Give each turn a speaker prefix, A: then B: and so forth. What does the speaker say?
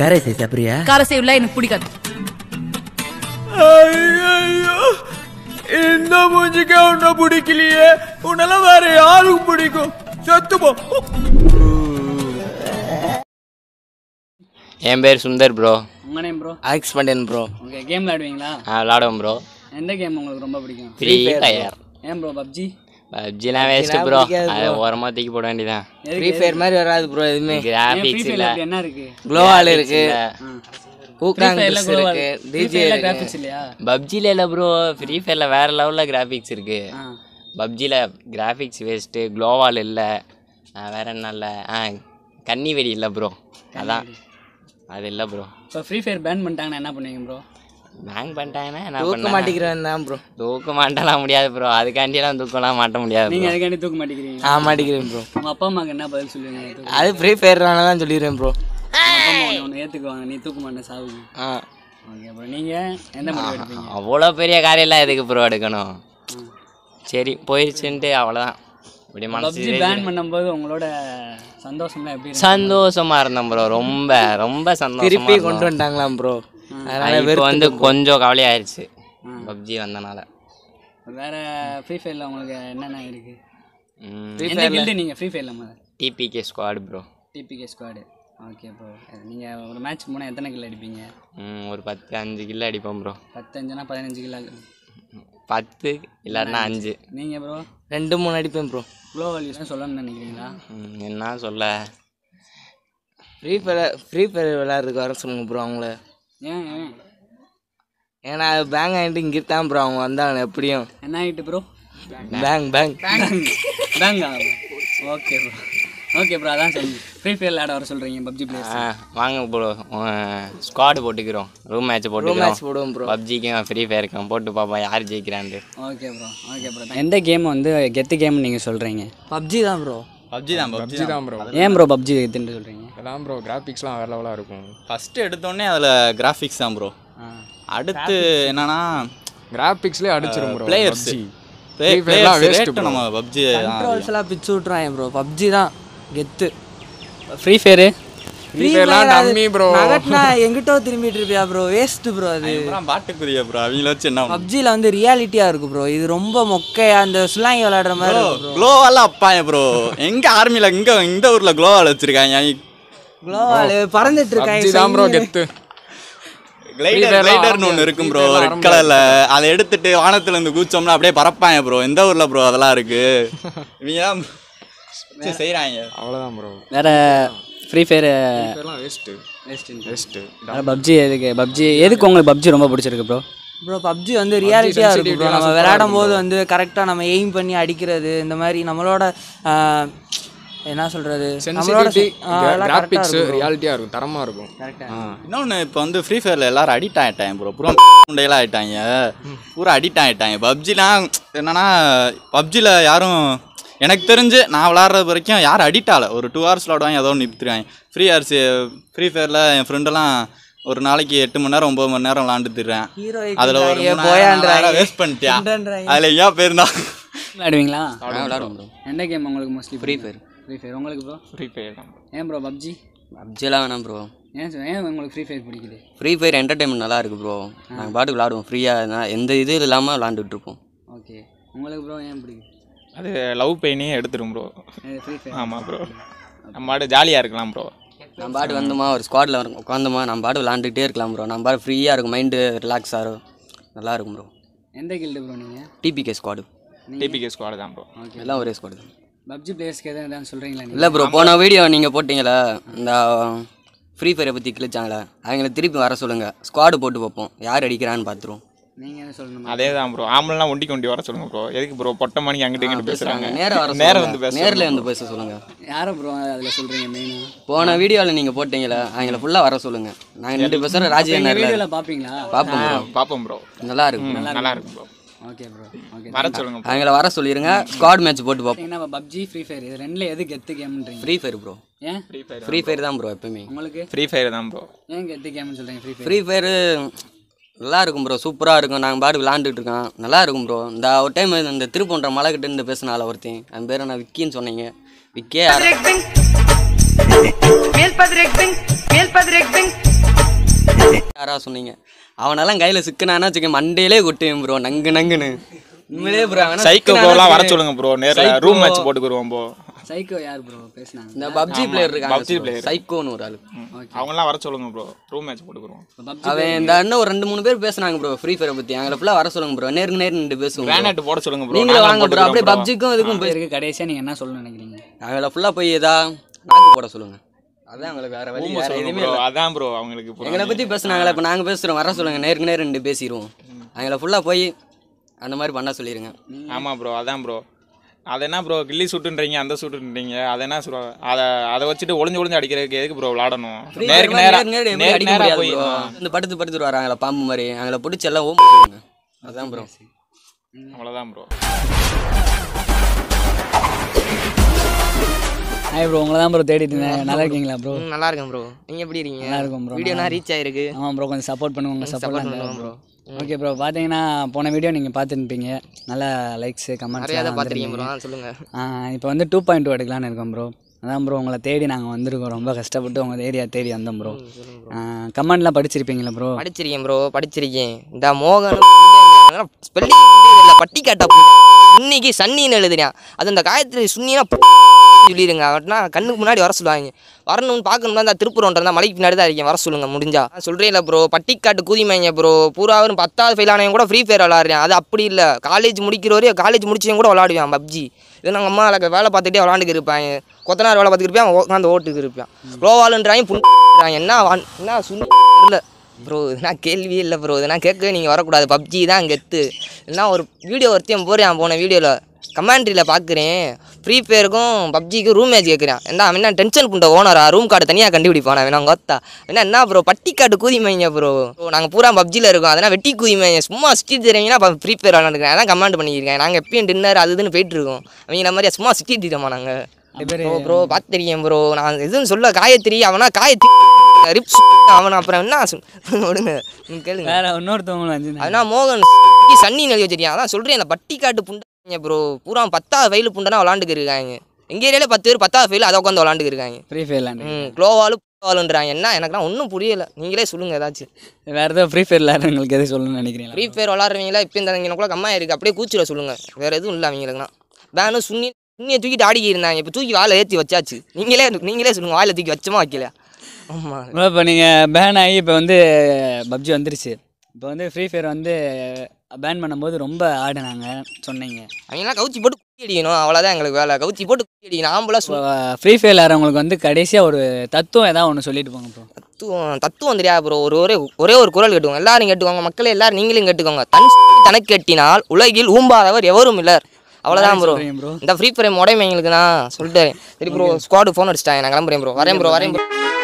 A: காரை சேவ் சாப்பிடுறியா
B: கார சேவ்லாம் எனக்கு பிடிக்காது
A: ஐயோ
C: இந்த மூஞ்சிக்கே உன்னை பிடிக்கலையே உன்னெல்லாம் வேற யாருக்கு பிடிக்கும் சத்துப்போ
D: என் பேர் சுந்தர் ப்ரோ உங்க நேம் ப்ரோ ஆக்ஸ் பண்ணேன் ப்ரோ
B: ஓகே கேம் விளாடுவீங்களா
D: ஆ விளாடுவோம் ப்ரோ
B: எந்த கேம் உங்களுக்கு ரொம்ப பிடிக்கும் ஃப்ரீ ஃபயர் ஏன் ப்ரோ பப்ஜி
D: பப்ஜிலாம் வேஸ்ட் ப்ரோ அதை ஓரமா தூக்கி போட வேண்டியதான் ஃப்ரீ ஃபயர் மாதிரி வராது ப்ரோ எதுவுமே கிராபிக்ஸ் இல்லை
B: என்ன இருக்கு க்ளோவால் இருக்கு
D: கூக்காங் இருக்கு டிஜே கிராபிக்ஸ் இல்லையா பப்ஜில இல்ல ப்ரோ ஃப்ரீ வேறு லெவலில் கிராஃபிக்ஸ் இருக்குது பப்ஜியில் பப்ஜில வேஸ்ட்டு வேஸ்ட் க்ளோவால் இல்ல வேற என்ன இல்லை ஆ கன்னி வெடி இல்லை ப்ரோ அதான் அது இல்லை ப்ரோ
B: இப்போ ஃப்ரீ ஃபயர் பேன் பண்ணிட்டாங்கன்னா என்ன பண்ணுவீங்க ப்ரோ பேங்க் பண்ணிட்டாங்க நான் தூக்க மாட்டிக்கிறேன் தான் ப்ரோ தூக்க மாட்டலாம்
D: முடியாது ப்ரோ அதுக்காண்டியெல்லாம் தூக்கலாம் மாட்ட முடியாது நீங்கள்
B: தூக்க மாட்டிக்கிறீங்க ஆ மாட்டிக்கிறேன் ப்ரோ உங்கள் அப்பா அம்மாக்கு என்ன பதில் சொல்லுவீங்க அது
D: ஃப்ரீ ஃபயர்னால தான் சொல்லிடுறேன் ப்ரோ
B: ஒன்று ஏற்றுக்குவாங்க நீ தூக்க மாட்டேன் சாவு ஆ ஓகே என்ன முடிவு எடுப்பீங்க
D: அவ்வளோ பெரிய காரியம்லாம் எதுக்கு ப்ரோ எடுக்கணும் சரி போயிடுச்சுன்ட்டு அவ்வளோதான் இப்படி மனசு பேன்
B: பண்ணும்போது உங்களோட சந்தோஷம்லாம் எப்படி
D: சந்தோஷமாக இருந்தோம் ப்ரோ ரொம்ப ரொம்ப சந்தோஷம் திருப்பி கொண்டு வந்துட்டாங்களாம் ப்ரோ இப்போ வந்து கொஞ்சம் கவலையாயிருச்சு பப்ஜி வந்தனால
B: வேற ஃப்ரீ ஃபயரில் உங்களுக்கு என்னென்ன இருக்கு என்ன கில்டு நீங்கள் ஃப்ரீ ஃபயரில் முதல்ல
D: DPK squad bro
B: DPK squad okay bro நீங்கள் ஒரு மேட்ச் போனால் எத்தனை கில் அடிப்பீங்க
D: ஒரு பத்து அஞ்சு கில் அடிப்போம் ப்ரோ
B: பத்து அஞ்சுனா பதினஞ்சு கில்
D: பத்து இல்லைன்னா அஞ்சு
B: நீங்கள் ப்ரோ ரெண்டு மூணு அடிப்பேன் ப்ரோ ப்ளோ வேல்யூஸ்லாம் சொல்லணும்னு நினைக்கிறீங்களா என்ன சொல்ல ஃப்ரீ ஃபயர் ஃப்ரீ
D: ஃபயர் விளாட்றதுக்கு வர சொல்லுங்கள் ப்ரோ அவங்கள ஏன் ஏன் ஏன்னா அது பேங்க் ஆகிட்டு இங்கே தான் ப்ரோ அவங்க வந்தாங்க எப்படியும்
B: என்ன ஆகிட்டு bro bank bang bank okay bro okay bro அதான் சொல்லி ஃப்ரீ ஃபயர் விளாட வர சொல்கிறீங்க பப்ஜி பிளேயர்ஸ்
D: வாங்க ப்ரோ ஸ்குவாடு போட்டுக்கிறோம் ரூம் மேட்ச் போட்டு மேட்ச் போடுவோம் ப்ரோ பப்ஜிக்கும் ஃப்ரீ ஃபயருக்கும்
B: போட்டு பார்ப்போம் யார் ஜெயிக்கிறான்னு ஓகே ப்ரோ ஓகே ப்ரோ எந்த கேம் வந்து கெத்து கேம்னு நீங்கள் சொல்கிறீங்க
A: பப்ஜி தான் ப்ரோ பப்ஜி தான் பப்ஜி தான் ப்ரோ ஏன் ப்ரோ பப்ஜி
B: எடுத்துட்டு சொல்கிறீங்க
A: அதான் ப்ரோ கிராஃபிக்ஸ்லாம் வேறு லெவலாக இருக்கும்
D: ஃபஸ்ட்டு எடுத்தோடனே அதில் கிராஃபிக்ஸ் தான் ப்ரோ அடுத்து என்னன்னா
A: கிராஃபிக்ஸ்லேயே அடிச்சிடும் ப்ரோ பிளேயர்ஸ் வேஸ்ட் நம்ம பப்ஜி கண்ட்ரோல்ஸ்லாம்
B: பிச்சு விட்றாங்க ப்ரோ பப்ஜி தான் கெத்து ஃப்ரீ ஃபயரு ஃப்ரீ
A: திரும்பிட்டு இருப்பியா ப்ரோ ப்ரோ பாட்டுக்குரிய ப்ரோ அவங்கள வச்சு என்ன பப்ஜில வந்து ரியாலிட்டியா இருக்கு ப்ரோ இது ரொம்ப மொக்கையா அந்த விளையாடுற மாதிரி
D: அப்பாயே ப்ரோ எங்க ஆர்மில இங்க இந்த ஊர்ல வச்சிருக்காங்க
A: பறந்துட்டு இருக்காங்க
D: ப்ரோ ரெட் அதை எடுத்துட்டு வானத்துல இருந்து அப்படியே ப்ரோ எந்த ஊர்ல ப்ரோ அதெல்லாம் இருக்கு
A: அவ்வளோதான் ப்ரோ
B: வேற Free Fire
A: waste waste waste
B: PUBG எதுக்கு பப்ஜி எதுக்கு உங்களுக்கு பப்ஜி ரொம்ப பிடிச்சிருக்கு ப்ரோ
A: ப்ரோ பப்ஜி வந்து ரியாலிட்டியாக இருக்கும் ப்ரோ நம்ம விளையாடும் போது
C: வந்து கரெக்டாக நம்ம எய்ம் பண்ணி அடிக்கிறது இந்த மாதிரி நம்மளோட என்ன சொல்கிறது நம்மளோட கிராஃபிக்ஸ்
A: ரியாலிட்டியாக இருக்கும் தரமாக
D: இருக்கும் இன்னொன்று இப்போ வந்து ஃப்ரீ ஃபயரில் எல்லாரும் அடிக்ட் ஆகிட்டாங்க ப்ரோ ப்ரோ முண்டையெல்லாம் ஆகிட்டாங்க பூரா அடிக்ட் ஆகிட்டாங்க பப்ஜிலாம் என்னென்னா பப்ஜியில் யாரும் எனக்கு தெரிஞ்சு நான் விளாட்ற வரைக்கும் யார் அடிக்ட் ஒரு டூ ஹவர்ஸ் விளாடுவாங்க ஏதோ ஒன்று நிறுத்திடுவாங்க ஃப்ரீ ஹவர்ஸ் ஃப்ரீ ஃபயரில் என் ஃப்ரெண்டெல்லாம் ஒரு நாளைக்கு எட்டு மணி நேரம் ஒம்பது மணி நேரம் விளாண்டுட்டுறேன் அதில் ஒரு
A: வேஸ்ட் பண்ணிட்டியா அதில் ஏன் பேருந்தா விளையாடுவீங்களா விளாடுவோம்
B: எந்த கேம் உங்களுக்கு mostly Free Fire Free Fire உங்களுக்கு ப்ரோ ஃப்ரீ ஃபயர் ஏன் ப்ரோ பப்ஜி
A: பப்ஜிலாம் வேணாம் ப்ரோ
B: ஏன் ஏன் உங்களுக்கு ஃப்ரீ ஃபயர் பிடிக்குது
A: ஃப்ரீ ஃபயர் என்டர்டைன்மெண்ட் நல்லா இருக்குது ப்ரோ நாங்கள் பாட்டுக்கு விளாடுவோம் ஃப்ரீயாக எந்த இது இல்லாமல் விளாண்டுட்டு இருப்போம்
B: ஓகே உங்களுக்கு ப்ரோ ஏன் பிடிக்குது
A: அது லவ் பெயினே எடுத்துரும் ப்ரோ ஆமாம் ப்ரோ நம்ம பாடு ஜாலியாக இருக்கலாம் ப்ரோ நம்ம பாட்டு வந்தோமா ஒரு ஸ்குவாடில் உட்காந்தோமா நம்ம பாட்டு விளாண்டுக்கிட்டே இருக்கலாம் ப்ரோ நம்ம பாட்டு ஃப்ரீயாக இருக்கும் மைண்டு ரிலாக்ஸாக இருக்கும் நல்லா இருக்கும் ப்ரோ
B: எந்த கில்டு ப்ரோ நீங்கள்
A: டிபிகே ஸ்குவாடு டிபிகே ஸ்குவாடு தான் ப்ரோ எல்லாம் ஒரே ஸ்குவாடு தான்
B: பப்ஜி பிளேயர்ஸ்க்கு எதாவது எதாவது சொல்கிறீங்களா இல்லை ப்ரோ போன வீடியோ
A: நீங்கள் போட்டிங்களா இந்த ஃப்ரீ ஃபயரை பற்றி கிழிச்சாங்களே அவங்கள திருப்பி வர சொல்லுங்கள் ஸ்குவாடு போட்டு பார்ப்போம் யார் அடிக்கிறான்னு பார்த்துருவோம் நீங்கள் சொல்லணும் அதே தான் ப்ரோ ஆம்பளைலாம் ஒண்டி கொண்டி வர சொல்லுங்க ப்ரோ எதுக்கு ப்ரோ பொட்டை மணிக்கு அங்கிட்ட இங்கிட்டு பேசுகிறாங்க நேரம் வர நேரம் வந்து பேச நேரில் வந்து பேச சொல்லுங்கள்
B: யாரும் ப்ரோ அதில் சொல்கிறீங்க மெயினாக
A: போன வீடியோவில் நீங்கள் போட்டீங்களா அவங்கள ஃபுல்லாக வர சொல்லுங்கள் நாங்கள் ரெண்டு பேசுகிற ராஜி என்ன வீடியோவில் பார்ப்பீங்களா பார்ப்போம் பார்ப்போம் ப்ரோ நல்லா இருக்கும் நல்லா இருக்கும்
B: ப்ரோ ஓகே ப்ரோ ஓகே வர சொல்லுங்க அவங்கள வர சொல்லிடுங்க ஸ்குவாட் மேட்ச் போட்டு பார்ப்போம் நம்ம பப்ஜி ஃப்ரீ ஃபயர் இது ரெண்டுல எது கெத்து கேம்ன்றீங்க ஃப்ரீ ஃபயர் ப்ரோ
A: ஏன் ஃப்ரீ ஃபயர் ஃப்ரீ ஃபயர் தான் ப்ரோ எப்பவுமே உங்களுக்கு ஃப்ரீ ஃபயர் தான் ப்ரோ
B: ஏன் கெத்து கேம்னு சொல்றீங்க ஃப்ரீ ஃபயர் ஃப்ரீ
A: ஃபயர் நல்லா இருக்கும் ப்ரோ சூப்பராக இருக்கும் நாங்கள் பாடு விளாண்டுட்டு இருக்கோம் நல்லா இருக்கும் ப்ரோ இந்த ஒரு டைம் இந்த திருப்பன்ற மலை கிட்ட இருந்து பேசினால ஒருத்தன் அந்த பேர் நான் விக்கின்னு சொன்னீங்க விக்கே யாரா சொன்னீங்க அவனெல்லாம் கையில் சிக்கனானா வச்சுக்க மண்டையிலே கொட்டுவேன் ப்ரோ நங்கு நங்குன்னு உண்மையிலே ப்ரோ சைக்கிள் போலாம் வர சொல்லுங்க ப்ரோ நேரில் ரூம் மேட்ச் போட்டுக்கிடுவோம் ப்ரோ
B: சைக்கோ யார் ப்ரோ பேசினாங்க இந்த பப்ஜி பிளேயர் இருக்காங்க பப்ஜி பிளேயர் சைக்கோன்னு
A: ஒரு ஆளு அவங்கலாம் வர சொல்லுங்க ப்ரோ ரூம் மேட்ச் போட்டுக்கிறோம் அவன் இந்த அண்ணன் ஒரு ரெண்டு மூணு பேர் பேசுனாங்க ப்ரோ ஃப்ரீ ஃபயரை பத்தி அங்க ஃபுல்லா வர சொல்லுங்க ப்ரோ நேருக்கு நேர் ரெண்டு பேசுவோம் கிரானைட் போட சொல்லுங்க ப்ரோ நீங்க வாங்க ப்ரோ அப்படியே பப்ஜிக்கும்
B: இதுக்கும் போயிருக்கு கடைசியா நீங்க என்ன
A: சொல்லணும்னு நினைக்கிறீங்க அவங்கள ஃபுல்லா போய் ஏதா நாக்கு போட சொல்லுங்க அதான் உங்களுக்கு வேற வழி எதுவுமே அதான் ப்ரோ எங்களை பத்தி பேசுனாங்களா இப்போ நாங்க பேசுறோம் வர சொல்லுங்க நேருக்கு நேர் ரெண்டு பேசிடுவோம் அவங்கள ஃபுல்லா போய் அந்த மாதிரி பண்ண சொல்லிடுங்க ஆமா ப்ரோ அதான் ப்ரோ அதை என்ன ப்ரோ கில்லி சுட்டுன்றீங்க அந்த சுட்டுன்றீங்க அதை என்ன ப்ரோ அதை அதை வச்சுட்டு ஒளிஞ்சு ஒளிஞ்சு அடிக்கிறதுக்கு எதுக்கு ப்ரோ விளாடணும் நேருக்கு நேரம் இந்த படுத்து படுத்துட்டு வராங்களா பாம்பு மாதிரி அங்களை பிடிச்சி எல்லாம் ஓம் அதான் ப்ரோ அவ்வளோதான் ப்ரோ
B: ஹாய் ப்ரோ உங்களை தான் ப்ரோ தேடிட்டு இருந்தேன் நல்லா இருக்கீங்களா ப்ரோ நல்லா
A: இருக்கேன் ப்ரோ
C: நீங்கள் எப்படி இருக்கீங்க நல்லா இருக்கும் ப்ரோ வீடியோ ரீச்
B: ஆயிருக்கு ஆமாம் ப்ரோ கொஞ்சம் சப்போர்ட் பண்ணுங்க சப்போர்ட் பண்ணுவோம் ப்ரோ ஓகே ப்ரோ பார்த்தீங்கன்னா போன வீடியோ நீங்கள் பார்த்துருப்பீங்க நல்லா லைக்ஸு கமெண்ட்ஸ் பார்த்துருக்கீங்க ப்ரோ சொல்லுங்கள் இப்போ வந்து டூ பாயிண்ட் டூ எடுக்கலான்னு இருக்கோம் ப்ரோ அதான் ப்ரோ உங்களை தேடி நாங்கள் வந்திருக்கோம் ரொம்ப கஷ்டப்பட்டு உங்கள் ஏரியா தேடி வந்தோம் ப்ரோ கமெண்ட்லாம் படிச்சிருப்பீங்களா ப்ரோ
C: படிச்சிருக்கேன் ப்ரோ படிச்சிருக்கேன் இந்த மோகன் பட்டி பட்டிக்காட்டா இன்னைக்கு சன்னின்னு எழுதுனேன் அது அந்த காயத்தில் சுன்னினா சொல்லிடுங்க அவர்னா கண்ணுக்கு முன்னாடி வர சொல்லுவாங்க வரணும்னு பார்க்கணும்னா அந்த திருப்பூர்ன்ற தான் மலைக்கு பின்னாடி தான் இருக்கேன் வர சொல்லுங்க முடிஞ்சா சொல்கிறேன் இல்லை ப்ரோ பட்டிக்காட்டு கூதிமைங்க ப்ரோ பூராவும் பத்தாவது ஃபெயில் ஆனவங்க கூட ஃப்ரீ ஃபயர் விளாட்றேன் அது அப்படி இல்லை காலேஜ் முடிக்கிற வரையும் காலேஜ் முடிச்சவங்க கூட விளாடுவேன் பப்ஜி இது நாங்கள் அம்மா வேலை பார்த்துட்டே விளாண்டுக்கு இருப்பாங்க கொத்தனார் வேலை பார்த்துட்டு இருப்பேன் உட்காந்து ஓட்டுக்கு இருப்பேன் லோவாலுன்றாங்க புண்ணுறாங்க என்ன என்ன சொல்லி ப்ரோ இதுனா கேள்வியே இல்லை ப்ரோ இதெல்லாம் கேட்கவே நீங்கள் வரக்கூடாது பப்ஜி தான் கெத்து இல்லைனா ஒரு வீடியோ ஒருத்தையும் போகிறேன் போன வீடியோவில் கமாண்ட்ரியில் பார்க்குறேன் ஃப்ரீ ஃபயருக்கும் பப்ஜிக்கும் ரூம் மேட்ச் கேட்குறேன் என்ன என்ன டென்ஷன் பண்ணுற ஓனரா ரூம் கார்டு தனியாக கண்டுபிடிப்பான் வேணா அவங்க ஒத்தா என்ன என்ன ப்ரோ பட்டி காட்டு கூதிமைங்க ப்ரோ நாங்கள் பூரா பப்ஜியில் இருக்கோம் அதனால் வெட்டி கூதிமைங்க சும்மா சிட்டி தெரியுங்கன்னா ஃப்ரீ ஃபயர் விளாண்டுருக்கேன் அதான் கமாண்ட் பண்ணியிருக்கேன் நாங்கள் எப்பயும் டின்னர் அது இதுன்னு போயிட்டுருக்கோம் அவங்க மாதிரி சும்மா சிட்டி தரமா நாங்கள் ப்ரோ ப்ரோ பார்த்துருக்கேன் ப்ரோ நான் எதுவும் சொல்ல காயத்ரி அவனா காயத்ரி ரிப்ஸ் அவன் அப்புறம் என்ன விடுங்க கேளுங்க வேற மோகன் சன்னி நிலைய தெரியும் அதான் சொல்கிறேன் அந்த பட்டி காட்டு புண்டை இங்கே ப்ரோ பூரா பத்தாவது ஃபெயில் புண்டனா விளாண்டுக்கு இருக்காங்க எங்கள் ஏரியாவில் பத்து பேர் பத்தாவது ஃபெயில் அதை உட்காந்து விளாண்டுக்கு ஃப்ரீ ஃபயர் ம் க்ளோவாலும் விளாண்டுறாங்க என்ன எனக்குலாம் ஒன்றும் புரியல நீங்களே சொல்லுங்கள் ஏதாச்சும் வேறு
B: எதுவும் ஃப்ரீ ஃபயர் விளாட்றவங்களுக்கு எதாவது சொல்லணும்னு நினைக்கிறீங்க
C: ஃப்ரீ ஃபயர் விளாட்றவங்களா இப்போ இந்த கூட கம்மா இருக்குது அப்படியே கூச்சிட சொல்லுங்கள் வேறு எதுவும் இல்லை அவங்களுக்குலாம் வேணும் சுண்ணி சுண்ணியை தூக்கிட்டு ஆடிக்கி இருந்தாங்க இப்போ தூக்கி வாழை ஏற்றி வச்சாச்சு நீங்களே நீங்களே சொல்லுங்கள் வாயில் தூக்கி வச்சோமா வைக்கல
B: ஆமாம் இப்போ நீங்கள் பேன் ஆகி இப்போ வந்து பப்ஜி வந்துருச்சு
C: இப்போ வந்து ஃப்ரீ ஃபயர் வந்து பேன் பண்ணும்போது ரொம்ப ஆடினாங்க சொன்னீங்க அவங்களாம் கவுச்சி போட்டு குத்தி அடிக்கணும் அவ்வளோதான் எங்களுக்கு வேலை கவுச்சி போட்டு குத்தி அடிக்கணும் ஆம்பளை சொல்ல
B: ஃப்ரீ ஃபயர் ஆகிறவங்களுக்கு வந்து கடைசியாக ஒரு தத்துவம் ஏதாவது ஒன்று சொல்லிட்டு போங்க ப்ரோ
C: தத்துவம் தத்துவம் தெரியாது ப்ரோ ஒரு ஒரே ஒரே ஒரு குரல் கேட்டுக்கோங்க எல்லாரும் கேட்டுக்கோங்க மக்களே எல்லாரும் நீங்களும் கேட்டுக்கோங்க தன் தனக்கு கட்டினால் உலகில் ஊம்பாதவர் எவரும் இல்லை அவ்வளோதான் ப்ரோ இந்த ஃப்ரீ ஃபயர் உடைமை எங்களுக்கு நான் சொல்லிட்டு சரி ப்ரோ ஸ்குவாடு ஃபோன் அடிச்சிட்டாங்க நான் கிளம்புறேன் ப்ரோ வரேன் ப்ரோ வரேன் ப்ரோ